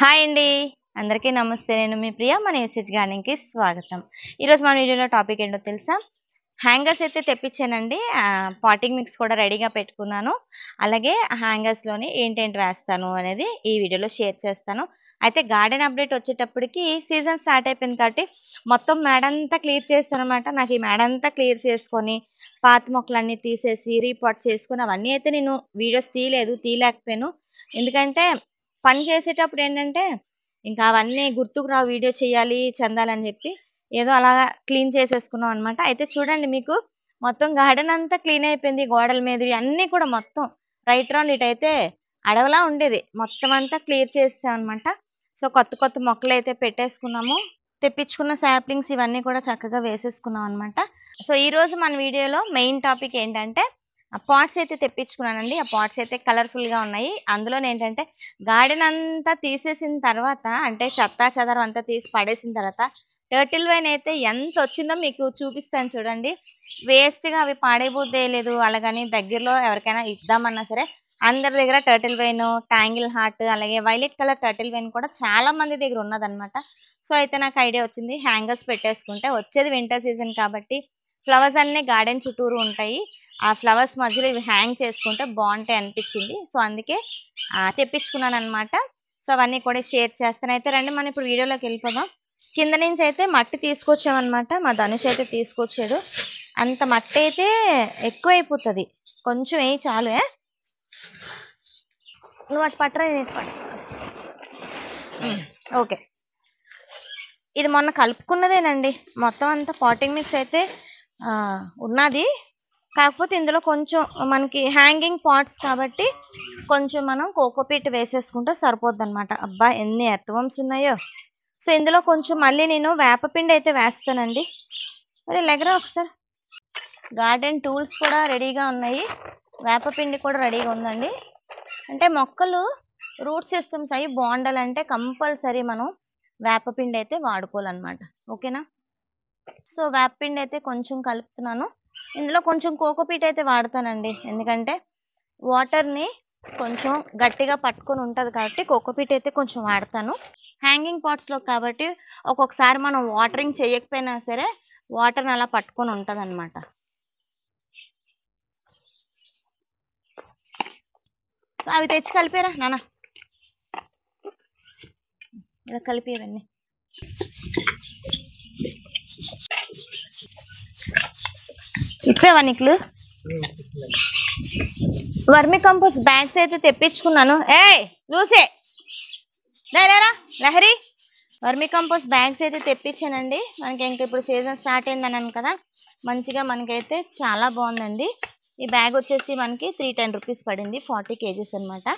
hi అండి అందరికీ నమస్తే నేను మీ ప్రియా మన ఏసీజ్ గార్డెన్కి స్వాగతం ఈరోజు మన వీడియోలో టాపిక్ ఏంటో తెలుసా హ్యాంగర్స్ అయితే తెప్పించానండి పాటింగ్ మిక్స్ కూడా రెడీగా పెట్టుకున్నాను అలాగే హ్యాంగర్స్లోని ఏంటేంటి వేస్తాను అనేది ఈ వీడియోలో షేర్ చేస్తాను అయితే గార్డెన్ అప్డేట్ వచ్చేటప్పటికి సీజన్ స్టార్ట్ అయిపోయింది కాబట్టి మొత్తం మేడంతా క్లియర్ చేస్తానమాట నాకు ఈ మేడంతా క్లియర్ చేసుకొని పాత మొక్కలన్నీ తీసేసి రీపాట్ చేసుకొని అవన్నీ అయితే నేను వీడియోస్ తీయలేదు తీయలేకపోయాను ఎందుకంటే పని చేసేటప్పుడు ఏంటంటే ఇంకా అవన్నీ గుర్తుకు రా వీడియో చేయాలి చెందాలని చెప్పి ఏదో అలా క్లీన్ చేసేసుకున్నాం అనమాట అయితే చూడండి మీకు మొత్తం గార్డెన్ అంతా క్లీన్ అయిపోయింది గోడల మీదవి అన్నీ కూడా మొత్తం రైట్ రౌండ్ ఇటైతే అడవలా ఉండేది మొత్తం అంతా క్లియర్ చేసాం అనమాట సో కొత్త కొత్త మొక్కలు అయితే పెట్టేసుకున్నాము తెప్పించుకున్న శాప్లింగ్స్ ఇవన్నీ కూడా చక్కగా వేసేసుకున్నాం అనమాట సో ఈరోజు మన వీడియోలో మెయిన్ టాపిక్ ఏంటంటే ఆ పాట్స్ అయితే తెప్పించుకున్నానండి ఆ పాట్స్ అయితే కలర్ఫుల్గా ఉన్నాయి అందులో ఏంటంటే గార్డెన్ అంతా తీసేసిన తర్వాత అంటే చెత్తా చెదరం అంతా తీసి పడేసిన తర్వాత టర్టిల్ వైన్ అయితే ఎంత వచ్చిందో మీకు చూపిస్తాను చూడండి వేస్ట్గా అవి లేదు అలాగని దగ్గరలో ఎవరికైనా ఇద్దామన్నా సరే అందరి దగ్గర టర్టిల్ వైన్ ట్యాంగిల్ హార్ట్ అలాగే వైలెట్ కలర్ టర్టిల్ వైన్ కూడా చాలా మంది దగ్గర ఉన్నదనమాట సో అయితే నాకు ఐడియా వచ్చింది హ్యాంగర్స్ పెట్టేసుకుంటే వచ్చేది వింటర్ సీజన్ కాబట్టి ఫ్లవర్స్ అన్నీ గార్డెన్ చుట్టూరు ఉంటాయి ఆ ఫ్లవర్స్ మధ్యలో ఇవి హ్యాంగ్ చేసుకుంటే బాగుంటాయి అనిపించింది సో అందుకే తెప్పించుకున్నాను అనమాట సో అవన్నీ కూడా షేర్ చేస్తాను అయితే రండి మనం ఇప్పుడు వీడియోలోకి వెళ్ళిపోదాం కింద నుంచి అయితే మట్టి తీసుకొచ్చామన్నమాట మా ధనుష్ అయితే తీసుకొచ్చాడు అంత మట్టి అయితే ఎక్కువ అయిపోతుంది కొంచెం ఏ చాలు నువ్వు అటు పట్టరా నేను పట్ట ఓకే ఇది మొన్న కలుపుకున్నదేనండి మొత్తం అంతా పాటింగ్ మిక్స్ అయితే ఉన్నది కాకపోతే ఇందులో కొంచెం మనకి హ్యాంగింగ్ పాట్స్ కాబట్టి కొంచెం మనం కోకోపీట్ వేసేసుకుంటే సరిపోద్ది అనమాట అబ్బా ఎన్ని ఎర్త్వమ్స్ ఉన్నాయో సో ఇందులో కొంచెం మళ్ళీ నేను వేపపిండి అయితే వేస్తానండి మరి లెగరా ఒకసారి గార్డెన్ టూల్స్ కూడా రెడీగా ఉన్నాయి వేపపిండి కూడా రెడీగా ఉందండి అంటే మొక్కలు రూట్ సిస్టమ్స్ అవి బాగుండాలంటే కంపల్సరీ మనం వేపపిండి అయితే వాడుకోవాలన్నమాట ఓకేనా సో వేపపిండి అయితే కొంచెం కలుపుతున్నాను ఇందులో కొంచెం కోకోపీట్ అయితే వాడతానండి ఎందుకంటే వాటర్ని కొంచెం గట్టిగా పట్టుకొని ఉంటుంది కాబట్టి కోకోపీట్ అయితే కొంచెం వాడతాను హ్యాంగింగ్ పాట్స్లో కాబట్టి ఒక్కొక్కసారి మనం వాటరింగ్ చేయకపోయినా సరే వాటర్ని అలా పట్టుకొని ఉంటుంది అనమాట సో అవి తెచ్చి కలిపారా నాన్న ఇలా కలిపి ఇవన్నీ ఇప్పుడేవా నీకులు వర్మి కంపోస్ట్ బ్యాగ్స్ అయితే తెప్పించుకున్నాను ఏ లూసే లేరా లహరి వర్మి కంపోస్ట్ బ్యాగ్స్ అయితే తెప్పించానండి మనకి ఇంక ఇప్పుడు సీజన్ స్టార్ట్ అయిందన్నాను కదా మంచిగా మనకైతే చాలా బాగుందండి ఈ బ్యాగ్ వచ్చేసి మనకి త్రీ టెన్ రూపీస్ పడింది ఫార్టీ కేజీస్ అనమాట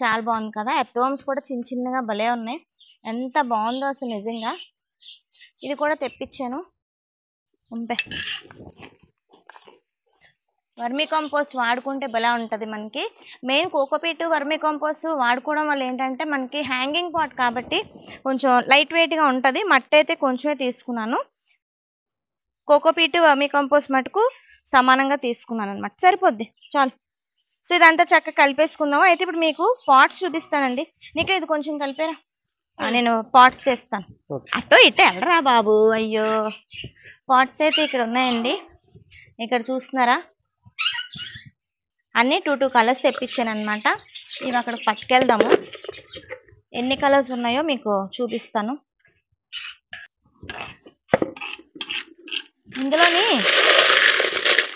చాలా బాగుంది కదా ఎప్రోమ్స్ కూడా చిన్న చిన్నగా భలే ఉన్నాయి ఎంత బాగుందో అసలు నిజంగా ఇది కూడా తెప్పించాను అంతే వర్మీ కంపోస్ట్ వాడుకుంటే బలా ఉంటుంది మనకి మెయిన్ కోకోపీట్ వర్మీ కంపోస్ట్ వాడుకోవడం వల్ల ఏంటంటే మనకి హ్యాంగింగ్ పాట్ కాబట్టి కొంచెం లైట్ వెయిట్గా ఉంటుంది మట్టి అయితే కొంచెమే తీసుకున్నాను కోకోపీట్ వర్మీ కంపోస్ట్ మటుకు సమానంగా తీసుకున్నాను అనమాట సరిపోద్ది చాలు సో ఇదంతా చక్కగా కలిపేసుకుందాము అయితే ఇప్పుడు మీకు పాట్స్ చూపిస్తానండి నీకు ఇది కొంచెం కలిపేరా నేను పాట్స్ తెస్తాను అటు ఇటు వెళ్ళరా బాబు అయ్యో పాట్స్ అయితే ఇక్కడ ఉన్నాయండి ఇక్కడ చూస్తున్నారా అన్నీ టూ టూ కలర్స్ తెప్పించాను అనమాట ఇవి అక్కడ పట్టుకెళ్దాము ఎన్ని కలర్స్ ఉన్నాయో మీకు చూపిస్తాను ఇందులోని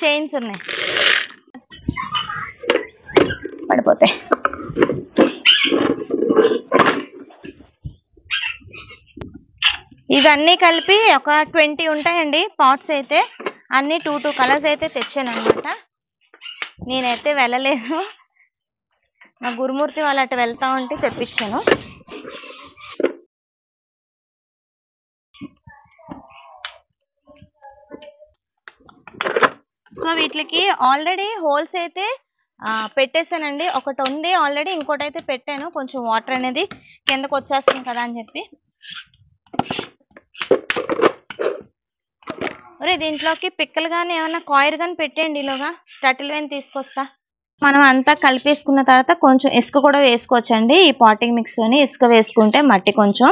చైన్స్ ఉన్నాయి పడిపోతాయి ఇవన్నీ కలిపి ఒక ట్వంటీ ఉంటాయండి పాట్స్ అయితే అన్నీ టూ టూ కలర్స్ అయితే తెచ్చాను అనమాట నేనైతే వెళ్ళలేదు నా గురుమూర్తి వాళ్ళు అటు వెళ్తా ఉంటే తెప్పించాను సో వీటికి ఆల్రెడీ హోల్స్ అయితే పెట్టేశానండి ఒకటి ఉంది ఆల్రెడీ ఇంకోటి అయితే పెట్టాను కొంచెం వాటర్ అనేది కిందకు వచ్చేస్తుంది కదా అని చెప్పి రే దీంట్లోకి పిక్కలు కానీ ఏమైనా కాయర్ కానీ పెట్టేయండి ఈలోగా టటిల్ వేని తీసుకొస్తా మనం అంతా కలిపేసుకున్న తర్వాత కొంచెం ఇసుక కూడా వేసుకోవచ్చండి ఈ పాటింగ్ మిక్స్లోని ఇసుక వేసుకుంటే మట్టి కొంచెం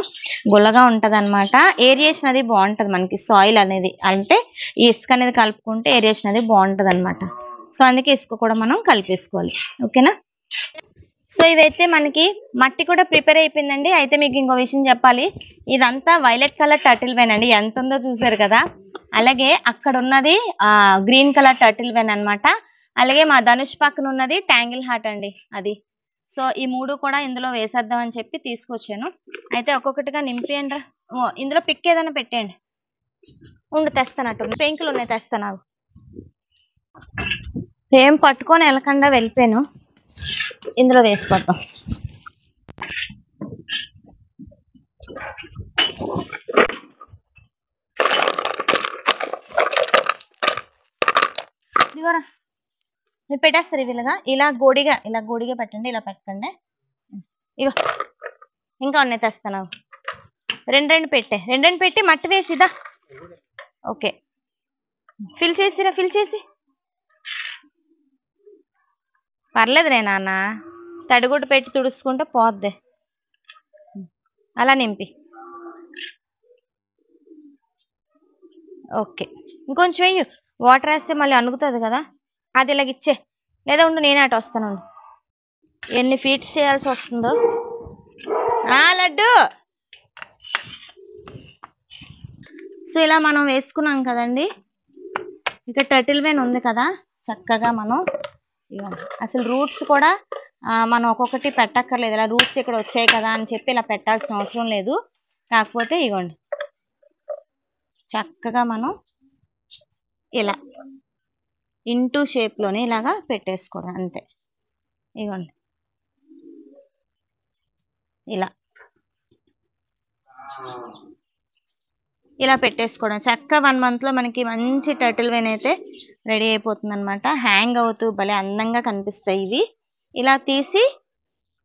గుల్లగా ఉంటుంది అనమాట ఏరియేషన్ అది బాగుంటుంది మనకి సాయిల్ అనేది అంటే ఈ ఇసుక అనేది కలుపుకుంటే ఏరియేషన్ అది బాగుంటుంది సో అందుకే ఇసుక కూడా మనం కలిపేసుకోవాలి ఓకేనా సో ఇవైతే మనకి మట్టి కూడా ప్రిపేర్ అయిపోయిందండి అయితే మీకు ఇంకో విషయం చెప్పాలి ఇదంతా వైలెట్ కలర్ టర్టిల్ వెన్ అండి ఎంత ఉందో చూసారు కదా అలాగే అక్కడ ఉన్నది గ్రీన్ కలర్ టర్టిల్ వెన్ అనమాట అలాగే మా ధనుష్ పక్కన ఉన్నది ట్యాంగిల్ హార్ట్ అండి అది సో ఈ మూడు కూడా ఇందులో వేసేద్దాం అని చెప్పి తీసుకొచ్చాను అయితే ఒక్కొక్కటిగా నింపియండి ఇందులో పిక్ ఏదైనా పెట్టేయండి ఉండు తెస్తానట్టు పెంకులు ఉన్నాయి తెస్తాను ఏం పట్టుకొని వెళ్ళకుండా వెళ్ళిపోయాను ఇందులో వేసుకుంటాం ఇదిగోరా మీరు పెట్టేస్తారు ఇలాగా ఇలా గోడిగా ఇలా గోడిగా పెట్టండి ఇలా పెట్టండి ఇగో ఇంకా ఉన్నాయి తెస్తాను రెండు రెండు పెట్టే రెండు రెండు పెట్టి మట్టి వేసిదా ఓకే ఫిల్ చేసిరా ఫిల్ చేసి పర్లేదులే నాన్న తడిగుడ్డు పెట్టి తుడుచుకుంటే పోద్ది అలా నింపి ఓకే ఇంకొంచెం వెయ్యి వాటర్ వేస్తే మళ్ళీ అనుగుతుంది కదా అది ఇలాగ ఇచ్చే లేదా ఉండు నేనే అటు వస్తాను ఎన్ని ఫీట్స్ చేయాల్సి వస్తుందో లడ్డు సో ఇలా మనం వేసుకున్నాం కదండి ఇక్కడ టటిల్ వెన్ ఉంది కదా చక్కగా మనం అసలు రూట్స్ కూడా మనం ఒక్కొక్కటి పెట్టక్కర్లేదు ఇలా రూట్స్ ఇక్కడ వచ్చాయి కదా అని చెప్పి ఇలా పెట్టాల్సిన అవసరం లేదు కాకపోతే ఇగోండి చక్కగా మనం ఇలా ఇంటూ షేప్లోనే ఇలాగా పెట్టేసుకోవడం అంతే ఇగోండి ఇలా ఇలా పెట్టేసుకోవడం చక్కగా వన్ మంత్లో మనకి మంచి టర్టిల్ వెన్ అయితే రెడీ అయిపోతుంది అనమాట హ్యాంగ్ అవుతూ భలే అందంగా కనిపిస్తాయి ఇవి ఇలా తీసి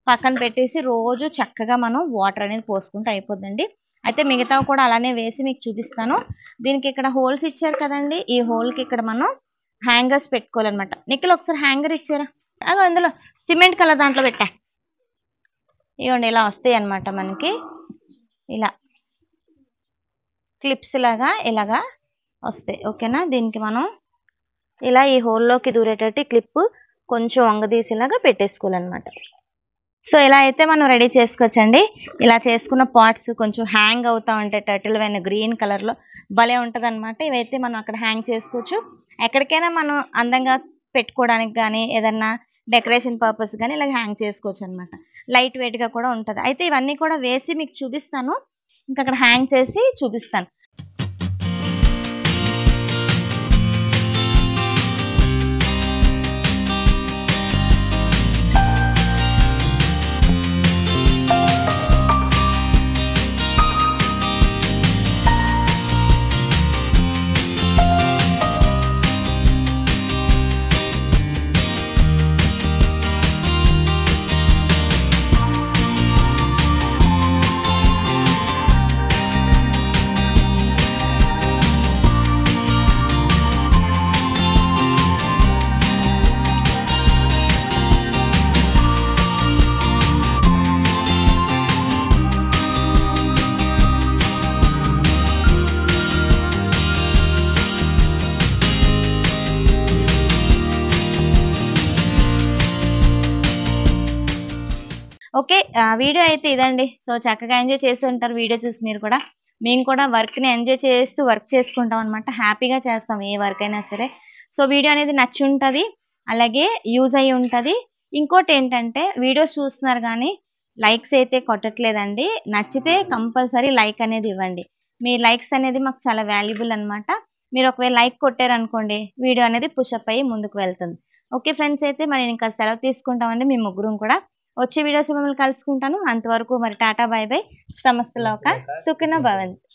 పక్కన పెట్టేసి రోజు చక్కగా మనం వాటర్ అనేది పోసుకుంటే అయిపోద్దండి అయితే మిగతా కూడా అలానే వేసి మీకు చూపిస్తాను దీనికి ఇక్కడ హోల్స్ ఇచ్చారు కదండి ఈ హోల్కి ఇక్కడ మనం హ్యాంగర్స్ పెట్టుకోవాలన్నమాట నిఖిల్ ఒకసారి హ్యాంగర్ ఇచ్చారా అగో అందులో సిమెంట్ కలర్ దాంట్లో పెట్టా ఇవ్వండి ఇలా వస్తాయి అనమాట మనకి ఇలా క్లిప్స్ లాగా ఇలాగా వస్తాయి ఓకేనా దీనికి మనం ఇలా ఈ హోల్లోకి దూరేటట్టు క్లిప్ కొంచెం వంగదీసేలాగా పెట్టేసుకోవాలన్నమాట సో ఇలా అయితే మనం రెడీ చేసుకోవచ్చండి ఇలా చేసుకున్న పాట్స్ కొంచెం హ్యాంగ్ అవుతూ ఉంటాయి టర్టిల్ వైన గ్రీన్ కలర్లో భలే ఉంటుంది అనమాట ఇవైతే మనం అక్కడ హ్యాంగ్ చేసుకోవచ్చు ఎక్కడికైనా మనం అందంగా పెట్టుకోవడానికి కానీ ఏదన్నా డెకరేషన్ పర్పస్ కానీ ఇలా హ్యాంగ్ చేసుకోవచ్చు అనమాట లైట్ వెయిట్గా కూడా ఉంటుంది అయితే ఇవన్నీ కూడా వేసి మీకు చూపిస్తాను ఇంకా అక్కడ హ్యాంగ్ చేసి చూపిస్తాను ఓకే వీడియో అయితే ఇదండి సో చక్కగా ఎంజాయ్ చేసి ఉంటారు వీడియో చూసి మీరు కూడా మేము కూడా వర్క్ని ఎంజాయ్ చేస్తూ వర్క్ చేసుకుంటాం అనమాట హ్యాపీగా చేస్తాం ఏ వర్క్ అయినా సరే సో వీడియో అనేది నచ్చి ఉంటుంది అలాగే యూజ్ అయి ఉంటుంది ఇంకోటి ఏంటంటే వీడియోస్ చూస్తున్నారు కానీ లైక్స్ అయితే కొట్టట్లేదండి నచ్చితే కంపల్సరీ లైక్ అనేది ఇవ్వండి మీ లైక్స్ అనేది మాకు చాలా వాల్యుబుల్ అనమాట మీరు ఒకవేళ లైక్ కొట్టారనుకోండి వీడియో అనేది పుషప్ అయ్యి ముందుకు వెళ్తుంది ఓకే ఫ్రెండ్స్ అయితే మరి ఇంకా సెలవు తీసుకుంటామండి మీ ముగ్గురం కూడా వచ్చే వీడియోస్ మిమ్మల్ని కలుసుకుంటాను అంతవరకు మరి టాటా బై బై లోక సుఖిన భవంత్